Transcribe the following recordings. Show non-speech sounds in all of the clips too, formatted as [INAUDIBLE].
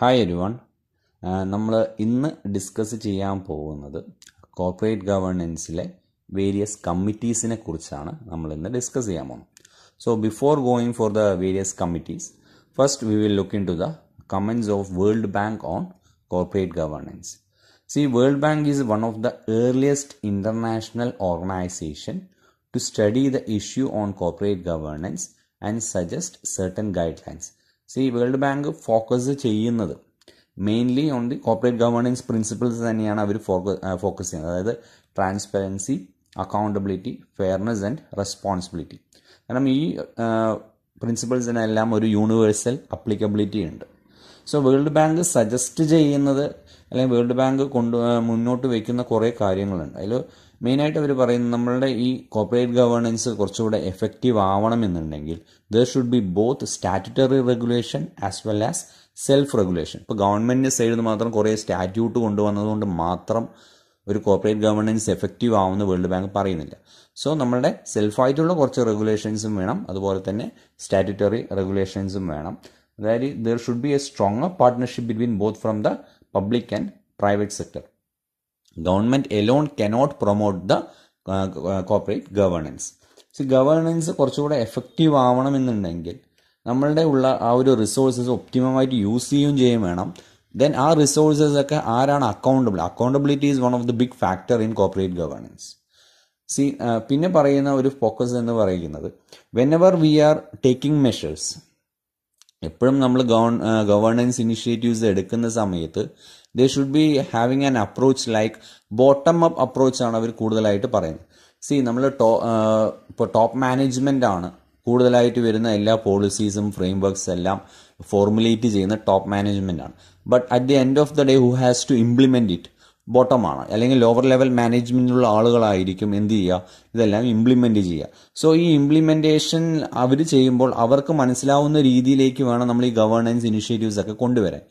hi everyone നമ്മൾ ഇന്ന് discuss ചെയ്യാൻ പോകുന്നത് കോർപ്പറേറ്റ് ഗവർണൻസിലെ വേരിയസ് കമ്മിറ്റീസിനെ കുറിച്ചാണ് നമ്മൾ ഇന്ന് ഡിസ്കസ് ചെയ്യാൻ പോകുന്നത് so before going for the various committees first we will look into the comments of World Bank on corporate governance see World Bank is one of the earliest international organisation to study the issue on corporate governance and suggest certain guidelines see World Bank focus ചെയ്യുന്നത് mainly on the corporate governance principles തന്നെയാണ് അവർ focus ചെയ്യുന്നത് അതായത് transparency accountability fairness and responsibility കാരണം ഈ പ്രിൻസിപ്പിൾസിനെല്ലാം ഒരു universal applicability ഉണ്ട് so World Bank suggest ചെയ്യുന്നത് അല്ലെങ്കിൽ വേൾഡ് ബാങ്ക് കൊണ്ട് മുന്നോട്ട് വയ്ക്കുന്ന കുറേ കാര്യങ്ങളുണ്ട് അതിൽ മെയിനായിട്ട് അവർ പറയുന്നത് നമ്മളുടെ ഈ കോർപ്പറേറ്റ് ഗവേണൻസ് കുറച്ചുകൂടെ എഫക്റ്റീവ് എന്നുണ്ടെങ്കിൽ there should be both statutory regulation as well as self regulation ഇപ്പോൾ ഗവൺമെൻറ്റിൻ്റെ സൈഡിൽ നിന്ന് മാത്രം കുറേ സ്റ്റാറ്റ്യൂട്ട് കൊണ്ടുവന്നതുകൊണ്ട് മാത്രം ഒരു കോർപ്പറേറ്റ് ഗവർണൻസ് എഫക്റ്റീവ് ആവുമെന്ന് വേൾഡ് ബാങ്ക് പറയുന്നില്ല സോ നമ്മളുടെ സെൽഫായിട്ടുള്ള കുറച്ച് റെഗുലേഷൻസും വേണം അതുപോലെ തന്നെ സ്റ്റാറ്റുറ്ററി റെഗുലേഷൻസും വേണം അതായത് there should be a strong partnership between both from the public and private sector government alone cannot promote the corporate governance so governance കുറച്ചുകൂടെ എഫക്റ്റീവ് ആവണമെന്നുണ്ടെങ്കിൽ നമ്മളുടെ ഉള്ള ആ ഒരു റിസോഴ്സസ് ഒപ്റ്റിമമായിട്ട് യൂസ് ചെയ്യുകയും ചെയ്യുകയും വേണം ദെൻ ആ റിസോഴ്സസ് ഒക്കെ ആരാണ് accountable accountability is one of the big factor in corporate governance see പിന്നെ പറയുന്ന ഒരു ഫോക്കസ് എന്ന് പറയുന്നത് whenever we are taking measures എപ്പോഴും നമ്മൾ ഗവൺ ഗവർണൻസ് ഇനിഷ്യേറ്റീവ്സ് എടുക്കുന്ന സമയത്ത് they should be having an approach like bottom up ആണ് അവർ കൂടുതലായിട്ട് പറയുന്നത് സി നമ്മൾ ടോ ഇപ്പോൾ ടോപ്പ് മാനേജ്മെൻ്റ് ആണ് കൂടുതലായിട്ട് വരുന്ന എല്ലാ പോളിസീസും ഫ്രെയിം വർക്ക്സ് എല്ലാം ഫോർമുലേറ്റ് ചെയ്യുന്ന ടോപ്പ് മാനേജ്മെൻ്റ് ആണ് but at the end of the day who has to implement it ആണ് അല്ലെങ്കിൽ ലോവർ ലെവൽ മാനേജ്മെൻറ്റിലുള്ള ആളുകളായിരിക്കും എന്ത് ചെയ്യുക ഇതെല്ലാം ഇംപ്ലിമെൻ്റ് ചെയ്യുക സോ ഈ ഇംപ്ലിമെൻറ്റേഷൻ അവർ ചെയ്യുമ്പോൾ അവർക്ക് മനസ്സിലാവുന്ന രീതിയിലേക്ക് വേണം നമ്മൾ ഈ ഗവർണൻസ് ഇനിഷ്യേറ്റീവ്സ് ഒക്കെ കൊണ്ടുവരാൻ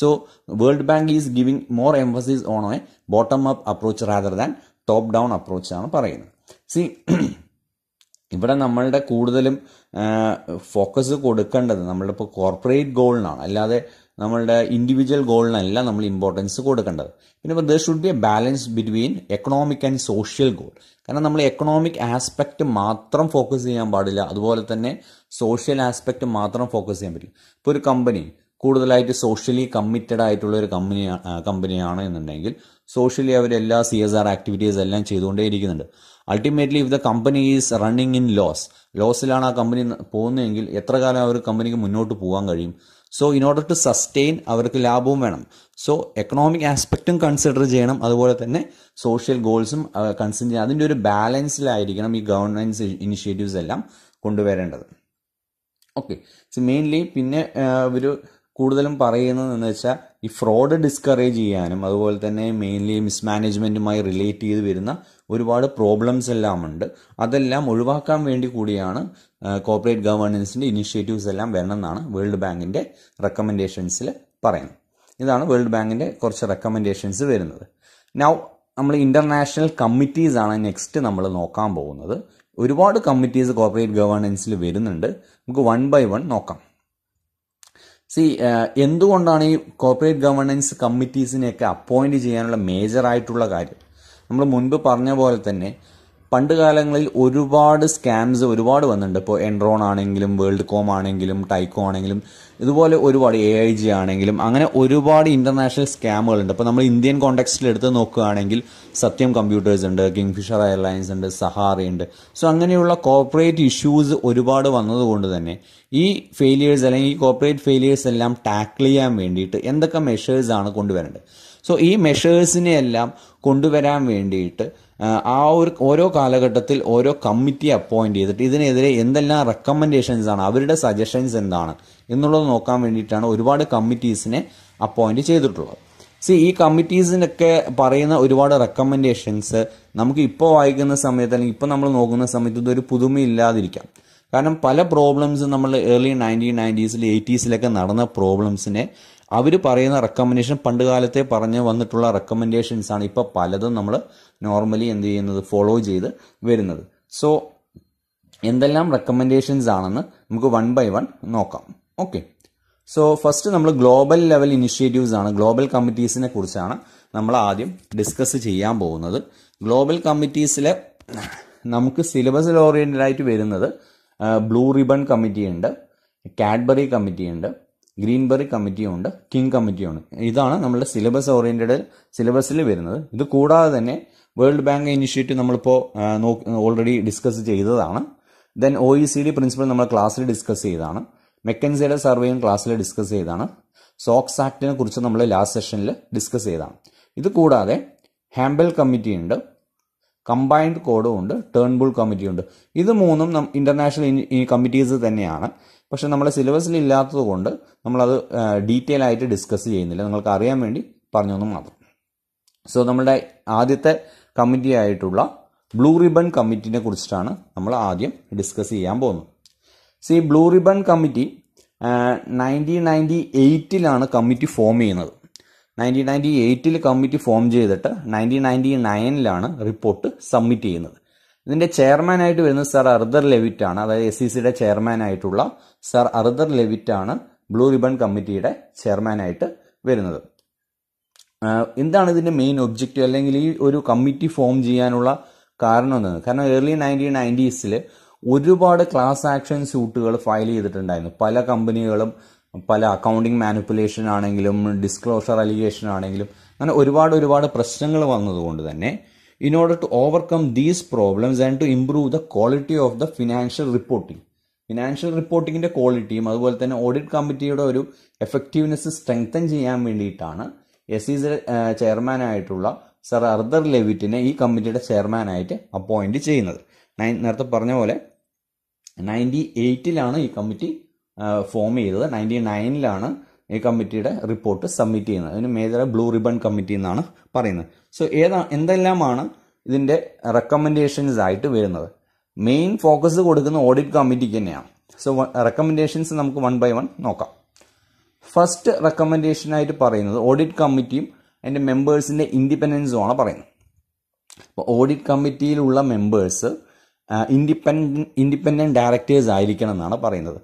so World Bank is giving more emphasis on a bottom up approach rather than top down approach ആണ് പറയുന്നത് സി [CLEARS THROAT] ഇവിടെ നമ്മളുടെ കൂടുതലും ഫോക്കസ് കൊടുക്കേണ്ടത് നമ്മളുടെ ഇപ്പോൾ കോർപ്പറേറ്റ് ഗോളിനാണ് അല്ലാതെ നമ്മളുടെ ഇൻഡിവിജ്വൽ ഗോളിനല്ല നമ്മൾ ഇമ്പോർട്ടൻസ് കൊടുക്കേണ്ടത് പിന്നെ ഇപ്പോൾ there should be a balance between economic and social goal കാരണം നമ്മൾ എക്കണോമിക് ആസ്പെക്റ്റ് മാത്രം ഫോക്കസ് ചെയ്യാൻ പാടില്ല അതുപോലെ തന്നെ സോഷ്യൽ ആസ്പെക്റ്റ് മാത്രം ഫോക്കസ് ചെയ്യാൻ പറ്റില്ല ഇപ്പോൾ ഒരു കമ്പനി കൂടുതലായിട്ട് സോഷ്യലി കമ്മിറ്റഡ് ആയിട്ടുള്ള ഒരു കമ്പനി കമ്പനിയാണ് എന്നുണ്ടെങ്കിൽ സോഷ്യലി അവർ എല്ലാ സി എസ് ആർ ആക്ടിവിറ്റീസ് എല്ലാം ഇരിക്കുന്നുണ്ട് ultimately if the company is running in loss ലോസിലാണ് ആ കമ്പനി പോകുന്നതെങ്കിൽ എത്ര കാലം അവർ കമ്പനിക്ക് മുന്നോട്ട് പോകാൻ കഴിയും so in order to sustain അവർക്ക് ലാഭവും വേണം സോ എക്കണോമിക് ആസ്പെക്റ്റും കൺസിഡർ ചെയ്യണം അതുപോലെ തന്നെ സോഷ്യൽ ഗോൾസും കൺസിഡർ ചെയ്യണം അതിൻ്റെ ഒരു ബാലൻസിലായിരിക്കണം ഈ ഗവൺമെൻറ് ഇനിഷ്യേറ്റീവ്സ് എല്ലാം കൊണ്ടുവരേണ്ടത് ഓക്കെ സോ മെയിൻലി പിന്നെ ഒരു കൂടുതലും പറയുന്നത് എന്ന് വെച്ചാൽ ഈ ഫ്രോഡ് ഡിസ്കറേജ് ചെയ്യാനും അതുപോലെ തന്നെ മെയിൻലി മിസ്മാനേജ്മെൻറ്റുമായി റിലേറ്റ് ചെയ്ത് വരുന്ന ഒരുപാട് പ്രോബ്ലംസ് എല്ലാം ഉണ്ട് അതെല്ലാം ഒഴിവാക്കാൻ വേണ്ടി കൂടിയാണ് കോർപ്പറേറ്റ് ഗവേണൻസിൻ്റെ ഇനിഷ്യേറ്റീവ്സ് എല്ലാം വരണമെന്നാണ് വേൾഡ് ബാങ്കിൻ്റെ റെക്കമെൻഡേഷൻസിൽ പറയുന്നത് ഇതാണ് വേൾഡ് ബാങ്കിൻ്റെ കുറച്ച് റെക്കമെൻഡേഷൻസ് വരുന്നത് നൗ നമ്മൾ ഇൻ്റർനാഷണൽ കമ്മിറ്റീസ് ആണ് നെക്സ്റ്റ് നമ്മൾ നോക്കാൻ പോകുന്നത് ഒരുപാട് കമ്മിറ്റീസ് കോർപ്പറേറ്റ് ഗവേണൻസിൽ വരുന്നുണ്ട് നമുക്ക് വൺ ബൈ വൺ നോക്കാം സി uh, എന്തുകൊണ്ടാണ് ഈ കോർപ്പറേറ്റ് ഗവർണൻസ് കമ്മിറ്റീസിനെയൊക്കെ അപ്പോയിന്റ് ചെയ്യാനുള്ള മേജറായിട്ടുള്ള കാര്യം നമ്മൾ മുൻപ് പറഞ്ഞ പോലെ തന്നെ പണ്ട് കാലങ്ങളിൽ ഒരുപാട് സ്കാംസ് ഒരുപാട് വന്നിട്ടുണ്ട് ഇപ്പോൾ എൻറോൺ ആണെങ്കിലും വേൾഡ് കോം ആണെങ്കിലും ടൈക്കോ ആണെങ്കിലും ഇതുപോലെ ഒരുപാട് എ ഐ ജി ആണെങ്കിലും അങ്ങനെ ഒരുപാട് ഇന്റർനാഷണൽ സ്കാമുകളുണ്ട് അപ്പോൾ നമ്മൾ ഇന്ത്യൻ കോണ്ടെക്സ്റ്റിൽ എടുത്ത് നോക്കുകയാണെങ്കിൽ സത്യം കമ്പ്യൂട്ടേഴ്സ് ഉണ്ട് കിങ്ഫിഷർ എയർലൈൻസ് ഉണ്ട് സഹാറ ഉണ്ട് സോ അങ്ങനെയുള്ള കോർപ്പറേറ്റ് ഇഷ്യൂസ് ഒരുപാട് വന്നതുകൊണ്ട് തന്നെ ഈ ഫെയിലിയേഴ്സ് അല്ലെങ്കിൽ ഈ കോർപ്പറേറ്റ് ഫെയിലിയേഴ്സ് എല്ലാം ടാക്കിൾ ചെയ്യാൻ വേണ്ടിയിട്ട് എന്തൊക്കെ മെഷേഴ്സ് ആണ് കൊണ്ടുവരേണ്ടത് സോ ഈ മെഷേഴ്സിനെ എല്ലാം കൊണ്ടുവരാൻ വേണ്ടിയിട്ട് ആ ഒരു ഓരോ കാലഘട്ടത്തിൽ ഓരോ കമ്മിറ്റി അപ്പോയിന്റ് ചെയ്തിട്ട് ഇതിനെതിരെ എന്തെല്ലാം റെക്കമെൻഡേഷൻസ് ആണ് അവരുടെ സജഷൻസ് എന്താണ് എന്നുള്ളത് നോക്കാൻ വേണ്ടിയിട്ടാണ് ഒരുപാട് കമ്മിറ്റീസിനെ അപ്പോയിന്റ് ചെയ്തിട്ടുള്ളത് സി ഈ കമ്മിറ്റീസിനൊക്കെ പറയുന്ന ഒരുപാട് റെക്കമെൻഡേഷൻസ് നമുക്ക് ഇപ്പോൾ വായിക്കുന്ന സമയത്ത് അല്ലെങ്കിൽ ഇപ്പോൾ നമ്മൾ നോക്കുന്ന സമയത്ത് ഇതൊരു പുതുമയില്ലാതിരിക്കാം കാരണം പല പ്രോബ്ലംസ് നമ്മൾ ഏർലി നയൻറ്റീൻ നയൻറ്റീസിൽ എയ്റ്റീസിലൊക്കെ നടന്ന പ്രോബ്ലംസിനെ അവർ പറയുന്ന റെക്കമെൻഡേഷൻ പണ്ട് കാലത്തെ പറഞ്ഞ് വന്നിട്ടുള്ള റെക്കമെൻഡേഷൻസ് ആണ് ഇപ്പോൾ പലതും നമ്മൾ നോർമലി എന്ത് ചെയ്യുന്നത് ഫോളോ ചെയ്ത് വരുന്നത് സോ എന്തെല്ലാം റെക്കമെൻഡേഷൻസ് ആണെന്ന് നമുക്ക് വൺ ബൈ വൺ നോക്കാം ഓക്കെ സോ ഫസ്റ്റ് നമ്മൾ ഗ്ലോബൽ ലെവൽ ഇനിഷ്യേറ്റീവ്സ് ആണ് ഗ്ലോബൽ കമ്മിറ്റീസിനെ കുറിച്ചാണ് നമ്മൾ ആദ്യം ഡിസ്കസ് ചെയ്യാൻ പോകുന്നത് ഗ്ലോബൽ കമ്മിറ്റീസിലെ നമുക്ക് സിലബസിൽ ഓറിയൻറ്റഡ് ആയിട്ട് വരുന്നത് ബ്ലൂ റിബൺ കമ്മിറ്റി ഉണ്ട് കാഡ്ബറി കമ്മിറ്റി ഉണ്ട് ഗ്രീൻബെറി കമ്മിറ്റിയുണ്ട് കിങ് കമ്മിറ്റിയുണ്ട് ഇതാണ് നമ്മുടെ സിലബസ് ഓറിയൻറ്റഡ് സിലബസിൽ വരുന്നത് ഇത് കൂടാതെ തന്നെ വേൾഡ് ബാങ്ക് ഇനിഷ്യേറ്റീവ് നമ്മളിപ്പോൾ ഓൾറെഡി ഡിസ്കസ് ചെയ്തതാണ് then O E C D principle നമ്മൾ ക്ലാസ്സിൽ ഡിസ്കസ് ചെയ്തതാണ് മെക്കൻസിയുടെ സർവേയും ക്ലാസ്സിൽ ഡിസ്കസ് ചെയ്തതാണ് സോക്സ് ആക്ടിനെ കുറിച്ച് നമ്മൾ ലാസ്റ്റ് സെഷനിൽ ഡിസ്കസ് ചെയ്താണ് ഇത് കൂടാതെ ഹാംബൽ കമ്മിറ്റി ഉണ്ട് കമ്പൈൻഡ് കോഡും ഉണ്ട് ടേൺബുൾ കമ്മിറ്റിയും ഉണ്ട് ഇത് മൂന്നും ഇന്റർനാഷണൽ കമ്മിറ്റീസ് തന്നെയാണ് പക്ഷെ നമ്മുടെ സിലബസിൽ ഇല്ലാത്തത് കൊണ്ട് നമ്മളത് ഡീറ്റെയിൽ ആയിട്ട് ഡിസ്കസ് ചെയ്യുന്നില്ല നിങ്ങൾക്ക് അറിയാൻ വേണ്ടി തന്നു മാത്രം സോ നമ്മുടെ ആദ്യത്തെ കമ്മിറ്റി ആയിട്ടുള്ള ബ്ലൂ റിബൺ കമ്മിറ്റിനെ കുറിച്ചിട്ടാണ് നമ്മൾ ആദ്യം ഡിസ്കസ് ചെയ്യാൻ പോകുന്നത് see blue ribbon committee nineteen ninety എയ്റ്റിലാണ് കമ്മിറ്റി ഫോം ചെയ്യുന്നത് നയൻറ്റീൻ നയൻറ്റി എയ്റ്റിൽ കമ്മിറ്റി ഫോം ചെയ്തിട്ട് നയൻറ്റീൻ നയൻറ്റി നയനിലാണ് റിപ്പോർട്ട് സബ്മിറ്റ് ചെയ്യുന്നത് ഇതിൻ്റെ ചെയർമാനായിട്ട് വരുന്നത് സർ അർദർ ലെവിറ്റ് ആണ് അതായത് എസ് സി e സിയുടെ ചെയർമാനായിട്ടുള്ള സർ അർദർ ലെവിറ്റ് ആണ് ബ്ലൂ റിബൺ കമ്മിറ്റിയുടെ ചെയർമാനായിട്ട് വരുന്നത് എന്താണ് ഇതിൻ്റെ മെയിൻ ഒബ്ജക്റ്റീവ് അല്ലെങ്കിൽ ഈ ഒരു കമ്മിറ്റി ഫോം ചെയ്യാനുള്ള കാരണം എന്ന് കാരണം ഏർലി നയൻറ്റീൻ നയൻറ്റീസിൽ ഒരുപാട് ക്ലാസ് ആക്ഷൻ സ്യൂട്ടുകൾ ഫയൽ ചെയ്തിട്ടുണ്ടായിരുന്നു പല കമ്പനികളും പല അക്കൗണ്ടിങ് മാനിപ്പുലേഷൻ ആണെങ്കിലും ഡിസ്ക്ലോഷർ അലിഗേഷൻ ആണെങ്കിലും അങ്ങനെ ഒരുപാട് ഒരുപാട് പ്രശ്നങ്ങൾ വന്നതുകൊണ്ട് തന്നെ in order to overcome these problems and to improve the quality of the financial reporting financial റിപ്പോർട്ടിങ്ങിൻ്റെ ക്വാളിറ്റിയും അതുപോലെ തന്നെ ഓഡിറ്റ് കമ്മിറ്റിയുടെ ഒരു എഫക്റ്റീവ്നെസ് സ്ട്രെങ്തൻ ചെയ്യാൻ വേണ്ടിയിട്ടാണ് എസ് ചെയർമാൻ e ചെയർമാനായിട്ടുള്ള സർ അർദർ ലെവിറ്റിനെ ഈ കമ്മിറ്റിയുടെ ചെയർമാനായിട്ട് അപ്പോയിന്റ് ചെയ്യുന്നത് നേരത്തെ പറഞ്ഞ പോലെ നയൻറ്റി എയ്റ്റിലാണ് ഈ കമ്മിറ്റി ഫോം ചെയ്തത് നയൻറ്റി നയനിലാണ് ഈ കമ്മിറ്റിയുടെ റിപ്പോർട്ട് സബ്മിറ്റ് ചെയ്യുന്നത് അതിന് മേജർ ബ്ലൂ റിബൺ കമ്മിറ്റി എന്നാണ് പറയുന്നത് സോ ഏതാ എന്തെല്ലാമാണ് ഇതിൻ്റെ റെക്കമെൻഡേഷൻസ് ആയിട്ട് വരുന്നത് മെയിൻ ഫോക്കസ് കൊടുക്കുന്ന ഓഡിറ്റ് കമ്മിറ്റിക്ക് തന്നെയാണ് സോ റെക്കമെൻഡേഷൻസ് നമുക്ക് വൺ ബൈ വൺ നോക്കാം ഫസ്റ്റ് റെക്കമെൻഡേഷനായിട്ട് പറയുന്നത് ഓഡിറ്റ് കമ്മിറ്റിയും അതിൻ്റെ മെമ്പേഴ്സിൻ്റെ ഇൻഡിപെൻഡൻസുമാണ് പറയുന്നത് അപ്പോൾ ഓഡിറ്റ് കമ്മിറ്റിയിലുള്ള മെമ്പേഴ്സ് ഇൻഡിപെൻഡൻ ഇൻഡിപെൻഡൻറ്റ് ഡയറക്ടേഴ്സ് ആയിരിക്കണം എന്നാണ് പറയുന്നത്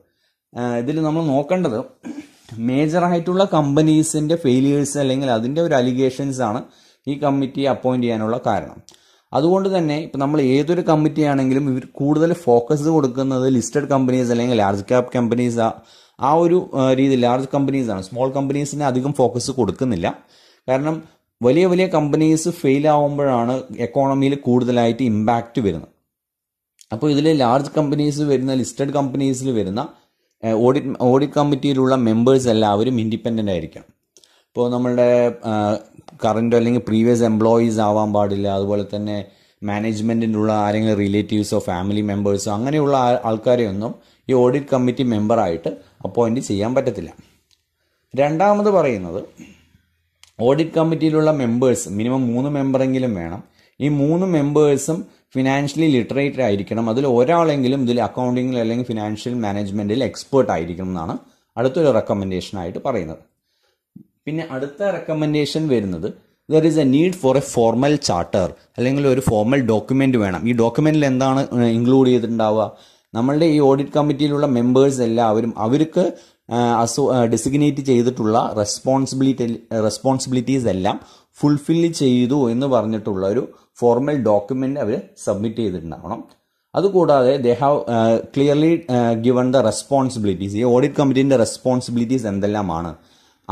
ഇതിൽ നമ്മൾ നോക്കേണ്ടത് മേജറായിട്ടുള്ള കമ്പനീസിന്റെ ഫെയിലിയേഴ്സ് അല്ലെങ്കിൽ അതിൻ്റെ ഒരു അലിഗേഷൻസ് ആണ് ഈ കമ്മിറ്റി അപ്പോയിന്റ് ചെയ്യാനുള്ള കാരണം അതുകൊണ്ട് തന്നെ ഇപ്പം നമ്മൾ ഏതൊരു കമ്മിറ്റി ആണെങ്കിലും ഇവർ കൂടുതൽ ഫോക്കസ് കൊടുക്കുന്നത് ലിസ്റ്റഡ് കമ്പനീസ് അല്ലെങ്കിൽ ലാർജ് ക്യാപ് കമ്പനീസ് ആ ഒരു രീതിയിൽ ലാർജ് കമ്പനീസ് ആണ് സ്മോൾ കമ്പനീസിന് അധികം ഫോക്കസ് കൊടുക്കുന്നില്ല കാരണം വലിയ വലിയ കമ്പനീസ് ഫെയിൽ ആവുമ്പോഴാണ് എക്കോണമിയിൽ കൂടുതലായിട്ട് ഇമ്പാക്റ്റ് വരുന്നത് അപ്പോൾ ഇതിൽ ലാർജ് കമ്പനീസ് വരുന്ന ലിസ്റ്റഡ് കമ്പനീസിൽ വരുന്ന ഓഡിറ്റ് ഓഡിറ്റ് കമ്മിറ്റിയിലുള്ള മെമ്പേഴ്സ് എല്ലാവരും ഇൻഡിപെൻഡൻ്റ് ആയിരിക്കണം ഇപ്പോൾ നമ്മളുടെ കറൻറ്റ് അല്ലെങ്കിൽ പ്രീവിയസ് എംപ്ലോയീസ് ആവാൻ പാടില്ല അതുപോലെ തന്നെ മാനേജ്മെൻറ്റിനുള്ള ആരെങ്കിലും റിലേറ്റീവ്സോ ഫാമിലി മെമ്പേഴ്സോ അങ്ങനെയുള്ള ആൾക്കാരെയൊന്നും ഈ ഓഡിറ്റ് കമ്മിറ്റി മെമ്പറായിട്ട് അപ്പോയിൻറ്റ് ചെയ്യാൻ പറ്റത്തില്ല രണ്ടാമത് പറയുന്നത് ഓഡിറ്റ് കമ്മിറ്റിയിലുള്ള മെമ്പേഴ്സ് മിനിമം മൂന്ന് മെമ്പറെങ്കിലും വേണം ഈ മൂന്ന് മെമ്പേഴ്സും ഫിനാൻഷ്യലി ലിറ്ററേറ്റ് ആയിരിക്കണം അതിൽ ഒരാളെങ്കിലും ഇതിൽ അക്കൗണ്ടിങ്ങിൽ അല്ലെങ്കിൽ ഫിനാൻഷ്യൽ മാനേജ്മെൻറ്റിൽ എക്സ്പേർട്ട് ആയിരിക്കണം എന്നാണ് അടുത്തൊരു റെക്കമെൻഡേഷൻ ആയിട്ട് പറയുന്നത് പിന്നെ അടുത്ത റെക്കമെൻഡേഷൻ വരുന്നത് there is a need for a formal charter അല്ലെങ്കിൽ ഒരു ഫോർമൽ ഡോക്യുമെൻ്റ് വേണം ഈ ഡോക്യുമെൻറ്റിൽ എന്താണ് ഇൻക്ലൂഡ് ചെയ്തിട്ടുണ്ടാവുക നമ്മളുടെ ഈ ഓഡിറ്റ് കമ്മിറ്റിയിലുള്ള മെമ്പേഴ്സ് എല്ലാവരും അവർക്ക് അസോ ഡെസിഗ്നേറ്റ് ചെയ്തിട്ടുള്ള റെസ്പോൺസിബിലിറ്റി റെസ്പോൺസിബിലിറ്റീസ് എല്ലാം ഫുൾഫില്ല് ചെയ്തു എന്ന് പറഞ്ഞിട്ടുള്ള ഒരു ഫോർമൽ ഡോക്യുമെന്റ് അവർ സബ്മിറ്റ് ചെയ്തിട്ടുണ്ടാവണം അതുകൂടാതെ they have clearly given the responsibilities ഈ ഓഡിറ്റ് കമ്മിറ്റീൻ്റെ റെസ്പോൺസിബിലിറ്റീസ് എന്തെല്ലാമാണ്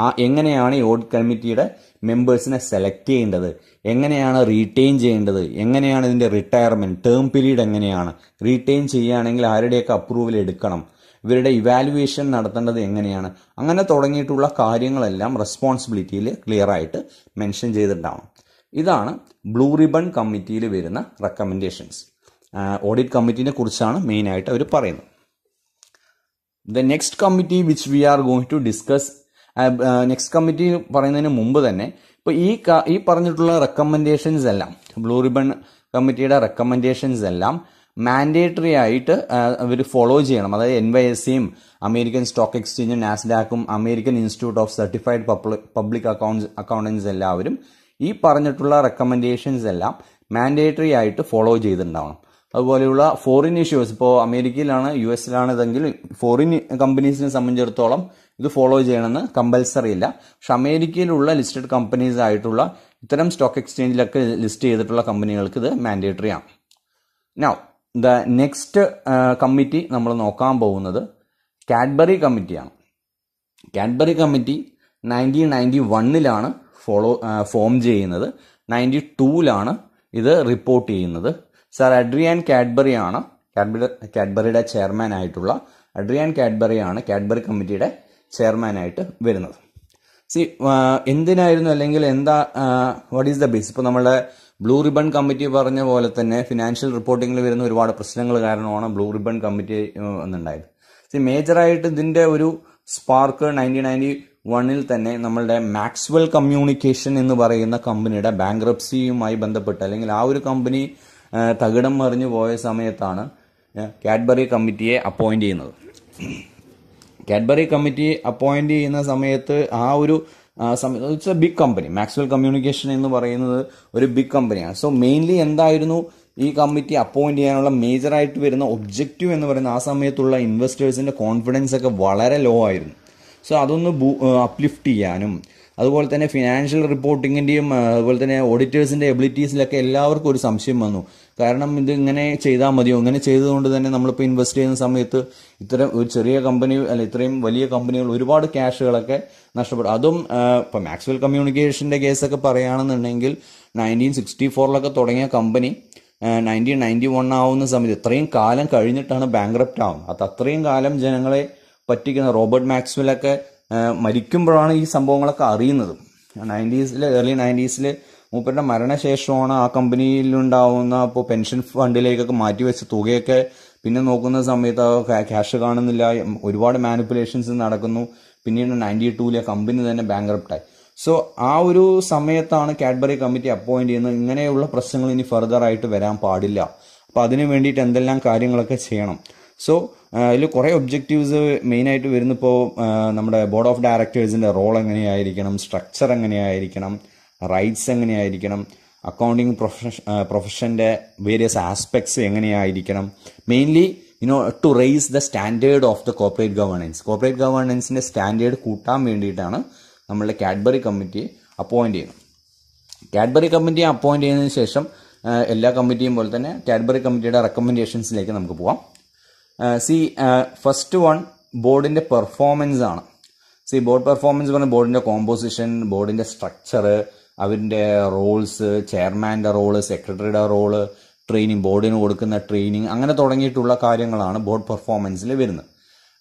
ആ എങ്ങനെയാണ് ഈ ഓഡിറ്റ് കമ്മിറ്റിയുടെ മെമ്പേഴ്സിനെ സെലക്ട് ചെയ്യേണ്ടത് എങ്ങനെയാണ് റീറ്റെയിൻ ചെയ്യേണ്ടത് എങ്ങനെയാണ് ഇതിൻ്റെ റിട്ടയർമെൻറ്റ് ടേം പീരീഡ് എങ്ങനെയാണ് റീറ്റെയിൻ ചെയ്യുകയാണെങ്കിൽ ആരുടെയൊക്കെ അപ്രൂവൽ എടുക്കണം ഇവരുടെ ഇവാലുവേഷൻ നടത്തേണ്ടത് എങ്ങനെയാണ് അങ്ങനെ തുടങ്ങിയിട്ടുള്ള കാര്യങ്ങളെല്ലാം റെസ്പോൺസിബിലിറ്റിയിൽ ക്ലിയർ ആയിട്ട് മെൻഷൻ ചെയ്തിട്ടുണ്ടാവണം ഇതാണ് ബ്ലൂ റിബൺ കമ്മിറ്റിയിൽ വരുന്ന റെക്കമെൻഡേഷൻസ് ഓഡിറ്റ് കമ്മിറ്റിനെ കുറിച്ചാണ് മെയിനായിട്ട് അവർ പറയുന്നത് the next committee which we are going to discuss next committee പറയുന്നതിന് മുമ്പ് തന്നെ ഇപ്പോൾ ഈ ഈ പറഞ്ഞിട്ടുള്ള റെക്കമെൻഡേഷൻസ് എല്ലാം ബ്ലൂ റിബൺ കമ്മിറ്റിയുടെ റെക്കമെൻഡേഷൻസ് എല്ലാം മാൻഡേറ്ററി ആയിട്ട് അവർ ഫോളോ ചെയ്യണം അതായത് എൻ വൈ എസ് സിയും അമേരിക്കൻ സ്റ്റോക്ക് എക്സ്ചേഞ്ചും നാസ്ഡാക്കും American institute of certified public accounts accountants എല്ലാവരും ഈ പറഞ്ഞിട്ടുള്ള റെക്കമെൻഡേഷൻസ് എല്ലാം മാൻഡേറ്ററി ആയിട്ട് ഫോളോ ചെയ്തിട്ടുണ്ടാവണം അതുപോലെയുള്ള ഫോറിൻ ഇഷ്യൂസ് ഇപ്പോൾ അമേരിക്കയിലാണ് യു എസിലാണ് ഇതെങ്കിൽ ഫോറിൻ കമ്പനീസിനെ സംബന്ധിച്ചിടത്തോളം ഇത് ഫോളോ ചെയ്യണമെന്ന് കമ്പൽസറി ഇല്ല പക്ഷെ അമേരിക്കയിലുള്ള ലിസ്റ്റഡ് കമ്പനീസ് ആയിട്ടുള്ള ഇത്തരം സ്റ്റോക്ക് എക്സ്ചേഞ്ചിലൊക്കെ ലിസ്റ്റ് ചെയ്തിട്ടുള്ള കമ്പനികൾക്ക് ഇത് മാൻഡേറ്ററി ആണ് നൗ ദ നെക്സ്റ്റ് കമ്മിറ്റി നമ്മൾ നോക്കാൻ പോകുന്നത് കാഡ്ബറി കമ്മിറ്റിയാണ് കാഡ്ബറി കമ്മിറ്റി നയൻറ്റീൻ നയൻറ്റി വണ്ണിലാണ് ഫോളോ ഫോം ചെയ്യുന്നത് നയൻറ്റി ടൂവിലാണ് ഇത് റിപ്പോർട്ട് ചെയ്യുന്നത് സർ അഡ്രിയാൻ കാഡ്ബറി ആണ് കാഡ്ബറി കാഡ്ബറിയുടെ ചെയർമാൻ ആയിട്ടുള്ള അഡ്രിയാൻ കാഡ്ബറി ആണ് കാഡ്ബറി കമ്മിറ്റിയുടെ ചെയർമാനായിട്ട് വരുന്നത് സി എന്തിനായിരുന്നു അല്ലെങ്കിൽ എന്താ വാട്ട് ഈസ് ദ ബേസ് ഇപ്പോൾ നമ്മുടെ ബ്ലൂ റിബൺ കമ്മിറ്റി പറഞ്ഞ പോലെ തന്നെ ഫിനാൻഷ്യൽ റിപ്പോർട്ടിങ്ങിൽ വരുന്ന ഒരുപാട് പ്രശ്നങ്ങൾ കാരണമാണ് ബ്ലൂ റിബൺ കമ്മിറ്റി എന്നുണ്ടായത് സി മേജറായിട്ട് ഇതിൻ്റെ ഒരു സ്പാർക്ക് നയൻറ്റീൻ നയൻറ്റി വണ്ണിൽ തന്നെ നമ്മളുടെ മാക്സ്വൽ കമ്മ്യൂണിക്കേഷൻ എന്ന് പറയുന്ന കമ്പനിയുടെ ബാങ്ക്രപ്സിയുമായി ബന്ധപ്പെട്ട് അല്ലെങ്കിൽ ആ ഒരു കമ്പനി തകിടം മറിഞ്ഞു പോയ സമയത്താണ് കാഡ്ബറി കമ്മിറ്റിയെ അപ്പോയിൻ്റ് ചെയ്യുന്നത് കാഡ്ബറി കമ്മിറ്റി അപ്പോയിൻ്റ് ചെയ്യുന്ന സമയത്ത് ആ ഒരു സമയത്ത് it's a big company Maxwell communication എന്ന് പറയുന്നത് ഒരു ബിഗ് കമ്പനിയാണ് സോ മെയിൻലി എന്തായിരുന്നു ഈ കമ്മിറ്റി അപ്പോയിന്റ് ചെയ്യാനുള്ള മേജറായിട്ട് വരുന്ന ഒബ്ജക്റ്റീവ് എന്ന് പറയുന്ന ആ സമയത്തുള്ള ഇൻവെസ്റ്റേഴ്സിൻ്റെ കോൺഫിഡൻസ് ഒക്കെ വളരെ ലോ ആയിരുന്നു സോ അതൊന്ന് അപ്ലിഫ്റ്റ് ചെയ്യാനും അതുപോലെ തന്നെ ഫിനാൻഷ്യൽ റിപ്പോർട്ടിങ്ങിൻ്റെയും അതുപോലെ തന്നെ ഓഡിറ്റേഴ്സിൻ്റെ എബിലിറ്റീസിലൊക്കെ എല്ലാവർക്കും ഒരു സംശയം വന്നു കാരണം ഇത് ഇങ്ങനെ ചെയ്താൽ മതിയോ ഇങ്ങനെ ചെയ്തതുകൊണ്ട് തന്നെ നമ്മളിപ്പോൾ ഇൻവെസ്റ്റ് ചെയ്യുന്ന സമയത്ത് ഇത്തരം ഒരു ചെറിയ കമ്പനി അല്ല ഇത്രയും വലിയ കമ്പനികൾ ഒരുപാട് ക്യാഷുകളൊക്കെ നഷ്ടപ്പെടും അതും ഇപ്പം മാക്സ്വൽ കമ്മ്യൂണിക്കേഷൻ്റെ കേസൊക്കെ പറയുകയാണെന്നുണ്ടെങ്കിൽ നയൻറ്റീൻ സിക്സ്റ്റി ഫോറിലൊക്കെ തുടങ്ങിയ കമ്പനി നയൻറ്റീൻ നയൻറ്റി വൺ ആവുന്ന സമയത്ത് ഇത്രയും കാലം കഴിഞ്ഞിട്ടാണ് ബാങ്ക്രപ്റ്റ് ആവുന്നത് അത് അത്രയും കാലം ജനങ്ങളെ പറ്റിക്കുന്ന റോബർട്ട് മാക്സ്വലൊക്കെ മരിക്കുമ്പോഴാണ് ഈ സംഭവങ്ങളൊക്കെ അറിയുന്നത് നയൻറ്റീസിൽ ഏർലി നയൻറ്റീസിൽ മൂപ്പരുടെ മരണശേഷമാണ് ആ കമ്പനിയിലുണ്ടാവുന്ന ഇപ്പോൾ പെൻഷൻ ഫണ്ടിലേക്കൊക്കെ മാറ്റിവെച്ച തുകയൊക്കെ പിന്നെ നോക്കുന്ന സമയത്ത് ക്യാഷ് കാണുന്നില്ല ഒരുപാട് മാനിപ്പുലേഷൻസ് നടക്കുന്നു പിന്നീട് നയൻറ്റി ടൂവിലെ കമ്പനി തന്നെ ബാങ്ക്രപ്റ്റായി സോ ആ ഒരു സമയത്താണ് കാഡ്ബറി കമ്മിറ്റി അപ്പോയിന്റ് ചെയ്യുന്നത് ഇങ്ങനെയുള്ള പ്രശ്നങ്ങൾ ഇനി ഫർദർ ആയിട്ട് വരാൻ പാടില്ല അപ്പോൾ അതിനു വേണ്ടിയിട്ട് എന്തെല്ലാം കാര്യങ്ങളൊക്കെ ചെയ്യണം സോ ഇതിൽ കുറേ ഒബ്ജക്റ്റീവ്സ് മെയിനായിട്ട് വരുന്നിപ്പോൾ നമ്മുടെ ബോർഡ് ഓഫ് ഡയറക്ടേഴ്സിൻ്റെ റോൾ എങ്ങനെയായിരിക്കണം സ്ട്രക്ചർ എങ്ങനെയായിരിക്കണം റൈറ്റ്സ് എങ്ങനെയായിരിക്കണം അക്കൗണ്ടിങ് പ്രൊഫഷ പ്രൊഫഷൻ്റെ വേരിയസ് ആസ്പെക്ട്സ് എങ്ങനെയായിരിക്കണം mainly you know to raise the standard of the corporate governance corporate ഗവേണൻസിൻ്റെ സ്റ്റാൻഡേർഡ് കൂട്ടാൻ വേണ്ടിയിട്ടാണ് നമ്മളുടെ കാഡ്ബറി കമ്മിറ്റി അപ്പോയിൻ്റ് ചെയ്യുന്നത് കാഡ്ബറി കമ്മിറ്റി അപ്പോയിൻ്റ് ചെയ്തതിന് ശേഷം എല്ലാ കമ്മിറ്റിയും പോലെ തന്നെ കാഡ്ബറി കമ്മിറ്റിയുടെ റെക്കമെൻഡേഷൻസിലേക്ക് നമുക്ക് പോവാം സി ഫസ്റ്റ് വൺ ബോർഡിൻ്റെ പെർഫോമൻസ് ആണ് സി ബോർഡ് പെർഫോമൻസ് പറഞ്ഞാൽ ബോർഡിൻ്റെ കോമ്പോസിഷൻ ബോർഡിൻ്റെ സ്ട്രക്ചർ അവരുടെ റോൾസ് ചെയർമാൻ്റെ റോള് സെക്രട്ടറിയുടെ റോള് ട്രെയിനിങ് ബോർഡിന് കൊടുക്കുന്ന ട്രെയിനിങ് അങ്ങനെ തുടങ്ങിയിട്ടുള്ള കാര്യങ്ങളാണ് ബോർഡ് പെർഫോമൻസിൽ വരുന്നത്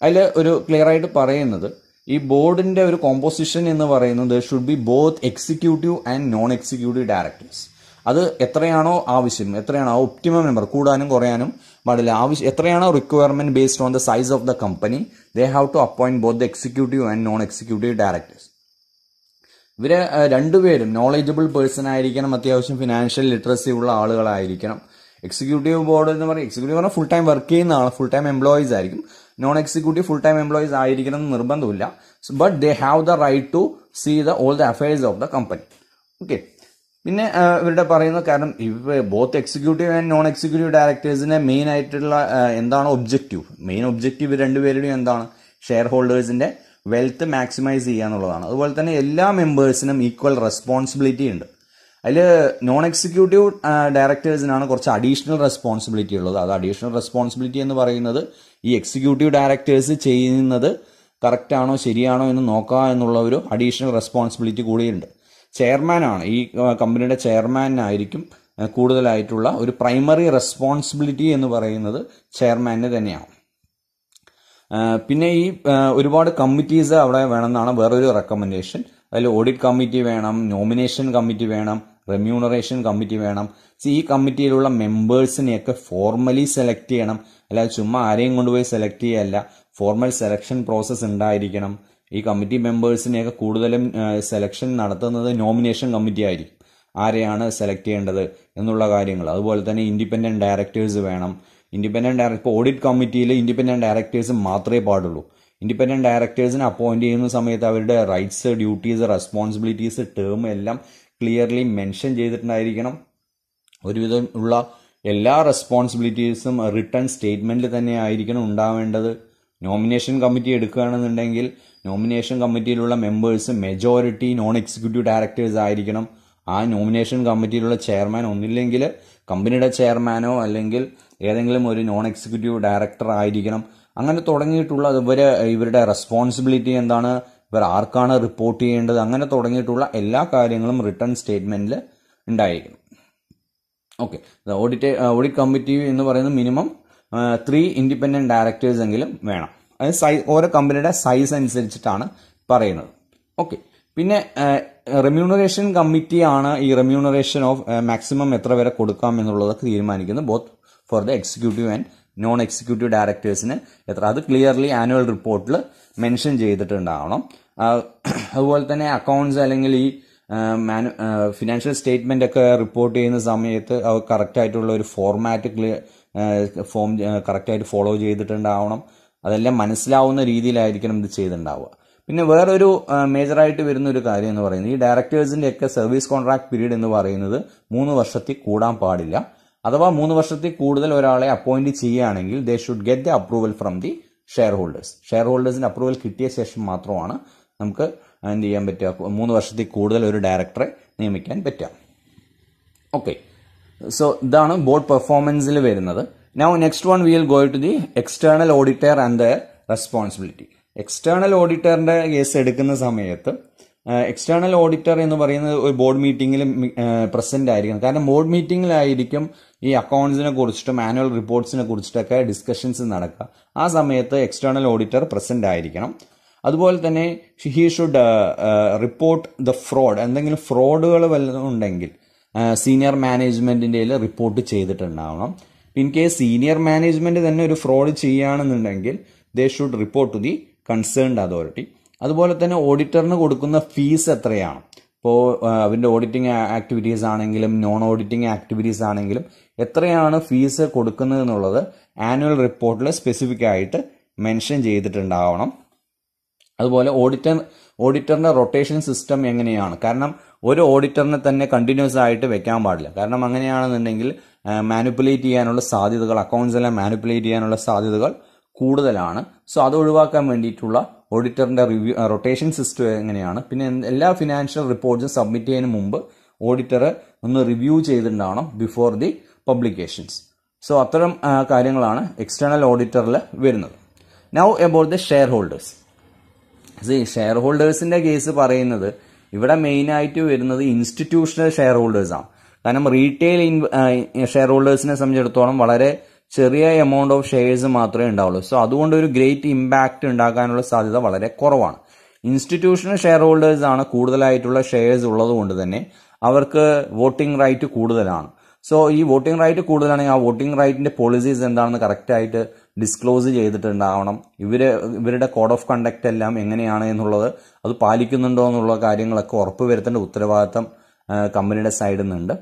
അതിൽ ഒരു ക്ലിയർ ആയിട്ട് പറയുന്നത് ഈ ബോർഡിൻ്റെ ഒരു കോമ്പോസിഷൻ എന്ന് പറയുന്നത് should be both executive and non executive directors അത് എത്രയാണോ ആവശ്യം എത്രയാണോ ഒപ്റ്റിമം നമ്പർ കൂടാനും കുറയാനും പാടില്ല ആവശ്യം എത്രയാണോ requirement based on the size of the company they have to appoint both the executive and non executive directors ഇവരെ രണ്ടുപേരും നോളജബിൾ പേഴ്സൺ ആയിരിക്കണം അത്യാവശ്യം ഫിനാൻഷ്യൽ ലിറ്ററസി ഉള്ള ആളുകളായിരിക്കണം എക്സിക്യൂട്ടീവ് ബോർഡ് എന്ന് പറയുന്നത് എക്സിക്യൂട്ടീവ് പറഞ്ഞാൽ ഫുൾ ടൈം വർക്ക് ചെയ്യുന്ന ആൾ ഫുൾ ടൈം എംപ്ലോയീസ് ആയിരിക്കും non executive full time employees ആയിരിക്കണം എന്ന് നിർബന്ധമില്ല but they have the right to see the all the affairs of the company okay പിന്നെ ഇവരുടെ പറയുന്ന കാരണം ഇവ both executive and non executive ഡയറക്ടേഴ്സിന്റെ മെയിൻ ആയിട്ടുള്ള എന്താണ് ഒബ്ജക്റ്റീവ് മെയിൻ ഒബ്ജക്റ്റീവ് രണ്ടുപേരുടെയും എന്താണ് ഷെയർ ഹോൾഡേഴ്സിന്റെ വെൽത്ത് മാക്സിമൈസ് ചെയ്യുക എന്നുള്ളതാണ് അതുപോലെ തന്നെ എല്ലാ മെമ്പേഴ്സിനും ഈക്വൽ റെസ്പോൺസിബിലിറ്റി ഉണ്ട് അതിൽ നോൺ എക്സിക്യൂട്ടീവ് ഡയറക്ടേഴ്സിനാണ് കുറച്ച് അഡീഷണൽ റെസ്പോൺസിബിലിറ്റി ഉള്ളത് അത് അഡീഷണൽ റെസ്പോൺസിബിലിറ്റി എന്ന് പറയുന്നത് ഈ എക്സിക്യൂട്ടീവ് ഡയറക്ടേഴ്സ് ചെയ്യുന്നത് കറക്റ്റാണോ ശരിയാണോ എന്ന് നോക്കുക എന്നുള്ള ഒരു അഡീഷണൽ റെസ്പോൺസിബിലിറ്റി കൂടിയുണ്ട് ചെയർമാനാണ് ഈ കമ്പനിയുടെ ചെയർമാനായിരിക്കും കൂടുതലായിട്ടുള്ള ഒരു പ്രൈമറി റെസ്പോൺസിബിലിറ്റി എന്ന് പറയുന്നത് ചെയർമാന് തന്നെയാണ് പിന്നെ ഈ ഒരുപാട് കമ്മിറ്റീസ് അവിടെ വേണമെന്നാണ് വേറൊരു റെക്കമെൻഡേഷൻ അതിൽ ഓഡിറ്റ് കമ്മിറ്റി വേണം നോമിനേഷൻ കമ്മിറ്റി വേണം റെമ്യൂണറേഷൻ കമ്മിറ്റി വേണം ഈ കമ്മിറ്റിയിലുള്ള മെമ്പേഴ്സിനെയൊക്കെ ഫോർമലി സെലക്ട് ചെയ്യണം അല്ലാതെ ചുമ്മാ ആരെയും കൊണ്ടുപോയി സെലക്ട് ചെയ്യല്ല ഫോർമൽ സെലക്ഷൻ പ്രോസസ്സ് ഉണ്ടായിരിക്കണം ഈ കമ്മിറ്റി മെമ്പേഴ്സിനെയൊക്കെ കൂടുതലും സെലക്ഷൻ നടത്തുന്നത് നോമിനേഷൻ കമ്മിറ്റി ആയിരിക്കും ആരെയാണ് സെലക്ട് ചെയ്യേണ്ടത് എന്നുള്ള കാര്യങ്ങൾ അതുപോലെ തന്നെ ഇൻഡിപെൻഡൻറ്റ് ഡയറക്ടേഴ്സ് വേണം ഇൻഡിപെൻഡൻറ്റ് ഡയറക്ടർ ഇപ്പോൾ ഓഡിറ്റ് കമ്മിറ്റിയിൽ ഇൻഡിപെൻഡൻറ്റ് ഡയറക്ടേഴ്സ് മാത്രമേ പാടുള്ളൂ ഇൻഡിപെൻഡൻറ്റ് ഡയറക്ടേഴ്സിനെ അപ്പോയിൻറ്റ് ചെയ്യുന്ന സമയത്ത് അവരുടെ റൈറ്റ്സ് ഡ്യൂട്ടീസ് റെസ്പോൺസിബിലിറ്റീസ് ടേം എല്ലാം ക്ലിയർലി മെൻഷൻ ചെയ്തിട്ടുണ്ടായിരിക്കണം ഒരുവിധം ഉള്ള എല്ലാ റെസ്പോൺസിബിലിറ്റീസും റിട്ടേൺ സ്റ്റേറ്റ്മെൻറ്റിൽ തന്നെ ആയിരിക്കണം ഉണ്ടാവേണ്ടത് നോമിനേഷൻ കമ്മിറ്റി എടുക്കുകയാണെന്നുണ്ടെങ്കിൽ നോമിനേഷൻ കമ്മിറ്റിയിലുള്ള members majority non executive directors ആയിരിക്കണം ആ നോമിനേഷൻ കമ്മിറ്റിയിലുള്ള ചെയർമാൻ ഒന്നില്ലെങ്കിൽ കമ്പനിയുടെ ചെയർമാനോ അല്ലെങ്കിൽ ഏതെങ്കിലും ഒരു നോൺ എക്സിക്യൂട്ടീവ് ഡയറക്ടർ ആയിരിക്കണം അങ്ങനെ തുടങ്ങിയിട്ടുള്ള ഇവര് ഇവരുടെ റെസ്പോൺസിബിലിറ്റി എന്താണ് ഇവർ ആർക്കാണ് റിപ്പോർട്ട് ചെയ്യേണ്ടത് അങ്ങനെ തുടങ്ങിയിട്ടുള്ള എല്ലാ കാര്യങ്ങളും റിട്ടേൺ സ്റ്റേറ്റ്മെന്റിൽ ഉണ്ടായിരിക്കണം ഓക്കെ ഓഡിറ്റ് ഓഡിറ്റ് കമ്മിറ്റി എന്ന് പറയുന്നത് മിനിമം ത്രീ ഇൻഡിപെൻഡൻറ്റ് ഡയറക്ടേഴ്സ് എങ്കിലും വേണം അത് സൈ ഓരോ കമ്പനിയുടെ സൈസ് അനുസരിച്ചിട്ടാണ് പറയുന്നത് ഓക്കെ പിന്നെ റെമ്യൂണറേഷൻ കമ്മിറ്റിയാണ് ഈ റെമ്യൂണറേഷൻ ഓഫ് മാക്സിമം എത്ര വരെ കൊടുക്കാം എന്നുള്ളതൊക്കെ തീരുമാനിക്കുന്നത് both for the executive and non executive ഡയറക്ടേഴ്സിന് എത്ര അത് ക്ലിയർലി ആനുവൽ റിപ്പോർട്ടിൽ മെൻഷൻ ചെയ്തിട്ടുണ്ടാവണം അതുപോലെ തന്നെ അക്കൗണ്ട്സ് അല്ലെങ്കിൽ ഈ മാനു ഫിനാൻഷ്യൽ സ്റ്റേറ്റ്മെന്റ് ഒക്കെ റിപ്പോർട്ട് ചെയ്യുന്ന സമയത്ത് അത് കറക്റ്റായിട്ടുള്ള ഒരു ഫോർമാറ്റ് ക്ലിയർ ഫോം കറക്റ്റായിട്ട് ഫോളോ ചെയ്തിട്ടുണ്ടാവണം അതെല്ലാം മനസ്സിലാവുന്ന രീതിയിലായിരിക്കണം ഇത് ചെയ്തിട്ടുണ്ടാവുക പിന്നെ വേറൊരു മേജറായിട്ട് വരുന്ന ഒരു കാര്യം എന്ന് പറയുന്നത് ഈ ഡയറക്ടേഴ്സിൻ്റെ ഒക്കെ സർവീസ് കോൺട്രാക്ട് പീരീഡ് എന്ന് പറയുന്നത് മൂന്ന് വർഷത്തിൽ കൂടാൻ പാടില്ല അഥവാ മൂന്ന് വർഷത്തിൽ കൂടുതൽ ഒരാളെ അപ്പോയിന്റ് ചെയ്യുകയാണെങ്കിൽ they should get the approval from the shareholders ഷെയർ ഹോൾഡേഴ്സിൻ്റെ അപ്രൂവൽ കിട്ടിയ ശേഷം മാത്രമാണ് നമുക്ക് എന്ത് ചെയ്യാൻ പറ്റുക മൂന്ന് വർഷത്തിൽ കൂടുതൽ ഒരു ഡയറക്ടറെ നിയമിക്കാൻ പറ്റുക ഓക്കെ സോ ഇതാണ് ബോർഡ് പെർഫോമൻസിൽ വരുന്നത് Now next one we will go to the external auditor and their External auditor ന്റെ കേസ് എടുക്കുന്ന സമയത്ത് എക്സ്റ്റേണൽ ഓഡിറ്റർ എന്ന് പറയുന്നത് ഒരു ബോർഡ് മീറ്റിംഗിൽ പ്രസന്റ് ആയിരിക്കണം കാരണം ബോർഡ് മീറ്റിങ്ങിലായിരിക്കും ഈ അക്കൗണ്ട്സിനെ കുറിച്ചിട്ടും ആനുവൽ റിപ്പോർട്ട്സിനെ കുറിച്ചിട്ടൊക്കെ ഡിസ്കഷൻസ് നടക്കുക ആ സമയത്ത് എക്സ്റ്റേണൽ ഓഡിറ്റർ പ്രസന്റ് ആയിരിക്കണം അതുപോലെ തന്നെ he should report the fraud എന്തെങ്കിലും ഫ്രോഡുകൾ വല്ലതും ഉണ്ടെങ്കിൽ സീനിയർ മാനേജ്മെൻറ്റിൻ്റെ റിപ്പോർട്ട് ചെയ്തിട്ടുണ്ടാവണം ഇൻ കേസ് സീനിയർ മാനേജ്മെൻറ്റ് തന്നെ ഒരു ഫ്രോഡ് ചെയ്യുകയാണെന്നുണ്ടെങ്കിൽ they should report to the concerned authority അതുപോലെ തന്നെ ഓഡിറ്ററിന് കൊടുക്കുന്ന ഫീസ് എത്രയാണ് ഇപ്പോൾ അവൻ്റെ ഓഡിറ്റിംഗ് ആക്ടിവിറ്റീസ് ആണെങ്കിലും നോൺ ഓഡിറ്റിംഗ് ആക്ടിവിറ്റീസ് ആണെങ്കിലും എത്രയാണ് ഫീസ് കൊടുക്കുന്നത് എന്നുള്ളത് ആനുവൽ റിപ്പോർട്ടിൽ സ്പെസിഫിക് ആയിട്ട് മെൻഷൻ ചെയ്തിട്ടുണ്ടാവണം അതുപോലെ ഓഡിറ്റർ ഓഡിറ്ററിൻ്റെ റൊട്ടേഷൻ സിസ്റ്റം എങ്ങനെയാണ് കാരണം ഒരു ഓഡിറ്ററിനെ തന്നെ കണ്ടിന്യൂസ് ആയിട്ട് വെക്കാൻ പാടില്ല കാരണം അങ്ങനെയാണെന്നുണ്ടെങ്കിൽ മാനിപ്പുലേറ്റ് ചെയ്യാനുള്ള സാധ്യതകൾ അക്കൗണ്ട്സ് എല്ലാം മാനിപ്പുലേറ്റ് ചെയ്യാനുള്ള സാധ്യതകൾ കൂടുതലാണ് സോ അത് ഒഴിവാക്കാൻ വേണ്ടിയിട്ടുള്ള ഓഡിറ്ററിന്റെ റിവ്യൂ റൊട്ടേഷൻ സിസ്റ്റം എങ്ങനെയാണ് പിന്നെ എല്ലാ ഫിനാൻഷ്യൽ റിപ്പോർട്ട്സും സബ്മിറ്റ് ചെയ്യുന്നതിന് മുമ്പ് ഓഡിറ്റർ ഒന്ന് റിവ്യൂ ചെയ്തിട്ടുണ്ടാവണം ബിഫോർ ദി പബ്ലിക്കേഷൻസ് സോ അത്തരം കാര്യങ്ങളാണ് എക്സ്റ്റേണൽ ഓഡിറ്ററിൽ വരുന്നത് now about the shareholders ഈ ഷെയർ ഹോൾഡേഴ്സിന്റെ കേസ് പറയുന്നത് ഇവിടെ മെയിനായിട്ട് വരുന്നത് ഇൻസ്റ്റിറ്റ്യൂഷണൽ ഷെയർ ഹോൾഡേഴ്സാണ് കാരണം റീറ്റെയിൽ ഷെയർ ഹോൾഡേഴ്സിനെ സംബന്ധിച്ചിടത്തോളം വളരെ ചെറിയ എമൗണ്ട് ഓഫ് ഷെയർസ് മാത്രമേ ഉണ്ടാവുള്ളൂ സോ അതുകൊണ്ട് ഒരു ഗ്രേറ്റ് ഇമ്പാക്ട് ഉണ്ടാക്കാനുള്ള സാധ്യത വളരെ കുറവാണ് ഇൻസ്റ്റിറ്റ്യൂഷണൽ ഷെയർ ഹോൾഡേഴ്സ് ആണ് കൂടുതലായിട്ടുള്ള ഷെയർസ് ഉള്ളതുകൊണ്ട് തന്നെ അവർക്ക് വോട്ടിംഗ് റൈറ്റ് കൂടുതലാണ് സോ ഈ വോട്ടിംഗ് റൈറ്റ് കൂടുതലാണെങ്കിൽ ആ വോട്ടിംഗ് റൈറ്റിന്റെ പോളിസീസ് എന്താണെന്ന് കറക്റ്റായിട്ട് ഡിസ്ക്ലോസ് ചെയ്തിട്ടുണ്ടാവണം ഇവര് ഇവരുടെ കോഡ് ഓഫ് കണ്ടക്ട് എല്ലാം എങ്ങനെയാണ് എന്നുള്ളത് അത് പാലിക്കുന്നുണ്ടോ എന്നുള്ള കാര്യങ്ങളൊക്കെ ഉറപ്പുവരുത്തേണ്ട ഉത്തരവാദിത്തം കമ്പനിയുടെ സൈഡിൽ നിന്നുണ്ട്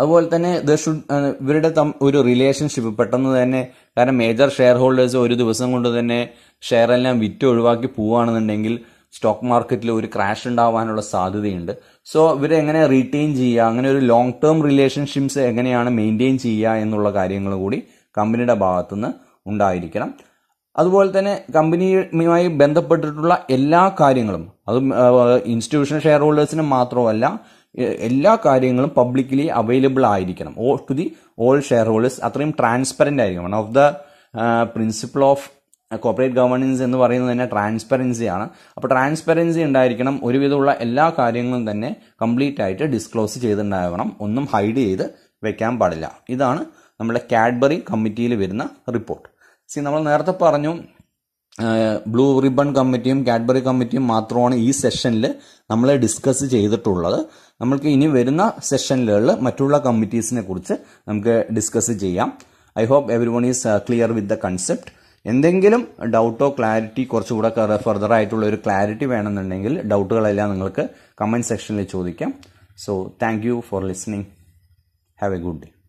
അതുപോലെ തന്നെ ഷുഡ് ഇവരുടെ തം ഒരു റിലേഷൻഷിപ്പ് പെട്ടെന്ന് തന്നെ കാരണം മേജർ ഷെയർ ഹോൾഡേഴ്സ് ഒരു ദിവസം കൊണ്ട് തന്നെ ഷെയർ എല്ലാം വിറ്റ് ഒഴിവാക്കി പോവുകയാണെന്നുണ്ടെങ്കിൽ സ്റ്റോക്ക് മാർക്കറ്റിൽ ഒരു ക്രാഷ് ഉണ്ടാവാനുള്ള സാധ്യതയുണ്ട് സോ ഇവരെങ്ങനെ റീറ്റെയിൻ ചെയ്യുക അങ്ങനെ ഒരു ലോങ് ടേം റിലേഷൻഷിപ്സ് എങ്ങനെയാണ് മെയിൻറ്റെയിൻ ചെയ്യുക എന്നുള്ള കാര്യങ്ങൾ കൂടി കമ്പനിയുടെ ഭാഗത്തുനിന്ന് ഉണ്ടായിരിക്കണം അതുപോലെ തന്നെ കമ്പനിയുമായി ബന്ധപ്പെട്ടിട്ടുള്ള എല്ലാ കാര്യങ്ങളും അത് ഇൻസ്റ്റിറ്റ്യൂഷണൽ ഷെയർ ഹോൾഡേഴ്സിന് മാത്രമല്ല എല്ലാ കാര്യങ്ങളും പബ്ലിക്കലി അവൈലബിൾ ആയിരിക്കണം ഓ to the all shareholders അത്രയും ട്രാൻസ്പെറൻ്റ് ആയിരിക്കണം one of the principle of corporate governance എന്ന് പറയുന്നത് തന്നെ ട്രാൻസ്പെറൻസിയാണ് അപ്പോൾ ട്രാൻസ്പെറൻസി ഉണ്ടായിരിക്കണം ഒരുവിധമുള്ള എല്ലാ കാര്യങ്ങളും തന്നെ കംപ്ലീറ്റ് ആയിട്ട് ഡിസ്ക്ലോസ് ചെയ്തിട്ടുണ്ടാകണം ഒന്നും ഹൈഡ് ചെയ്ത് വെക്കാൻ പാടില്ല ഇതാണ് നമ്മുടെ കാഡ്ബറി കമ്മിറ്റിയിൽ വരുന്ന റിപ്പോർട്ട് സി നമ്മൾ നേരത്തെ പറഞ്ഞു ബ്ലൂ റിബൺ കമ്മിറ്റിയും കാഡ്ബറി കമ്മിറ്റിയും മാത്രമാണ് ഈ സെഷനിൽ നമ്മൾ ഡിസ്കസ് ചെയ്തിട്ടുള്ളത് നമ്മൾക്ക് ഇനി വരുന്ന സെഷനിലുള്ള മറ്റുള്ള കമ്മിറ്റീസിനെ കുറിച്ച് നമുക്ക് ഡിസ്കസ് ചെയ്യാം I hope everyone is clear with the concept എന്തെങ്കിലും ഡൗട്ടോ ക്ലാരിറ്റി കുറച്ചുകൂടെ ഫർദർ ആയിട്ടുള്ള ഒരു ക്ലാരിറ്റി വേണമെന്നുണ്ടെങ്കിൽ ഡൗട്ടുകളെല്ലാം നിങ്ങൾക്ക് കമൻറ്റ് സെക്ഷനിൽ ചോദിക്കാം so thank you for listening have a good day